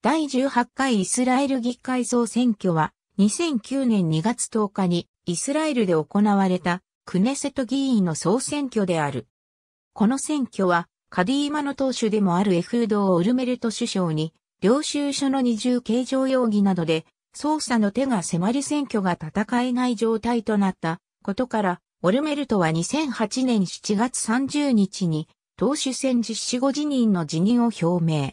第18回イスラエル議会総選挙は、2009年2月10日にイスラエルで行われたクネセト議員の総選挙である。この選挙は、カディーマの党首でもあるエフード・オルメルト首相に、領収書の二重形状容疑などで、捜査の手が迫り選挙が戦えない状態となったことから、オルメルトは2008年7月30日に、党首選実施後辞任の辞任を表明。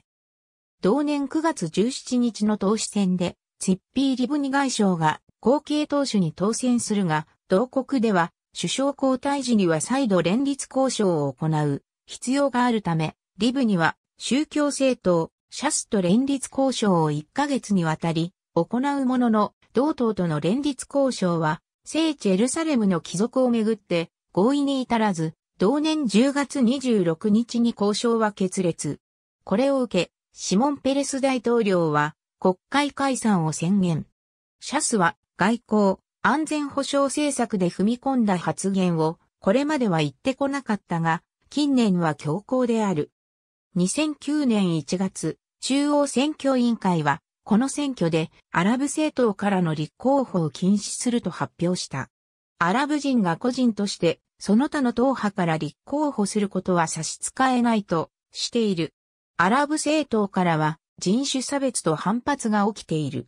同年9月17日の投手戦で、ツィッピー・リブニ外相が後継投手に当選するが、同国では首相交代時には再度連立交渉を行う必要があるため、リブには宗教政党、シャスと連立交渉を1ヶ月にわたり行うものの、同党との連立交渉は、聖地エルサレムの帰属をめぐって合意に至らず、同年10月26日に交渉は決裂。これを受け、シモン・ペレス大統領は国会解散を宣言。シャスは外交、安全保障政策で踏み込んだ発言をこれまでは言ってこなかったが、近年は強硬である。2009年1月、中央選挙委員会はこの選挙でアラブ政党からの立候補を禁止すると発表した。アラブ人が個人としてその他の党派から立候補することは差し支えないとしている。アラブ政党からは人種差別と反発が起きている。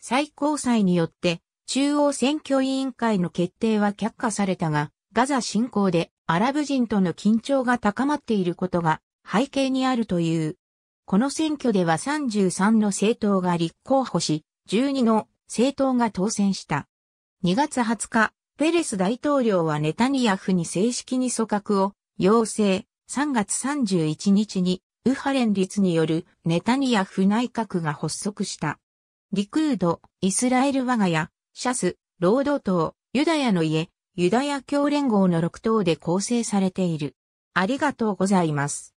最高裁によって中央選挙委員会の決定は却下されたが、ガザ侵攻でアラブ人との緊張が高まっていることが背景にあるという。この選挙では33の政党が立候補し、12の政党が当選した。2月20日、ペレス大統領はネタニヤフに正式に組閣を要請。3月31日に右派連立によるネタニヤフ内閣が発足した。リクード、イスラエル我が家、シャス、労働党、ユダヤの家、ユダヤ教連合の6党で構成されている。ありがとうございます。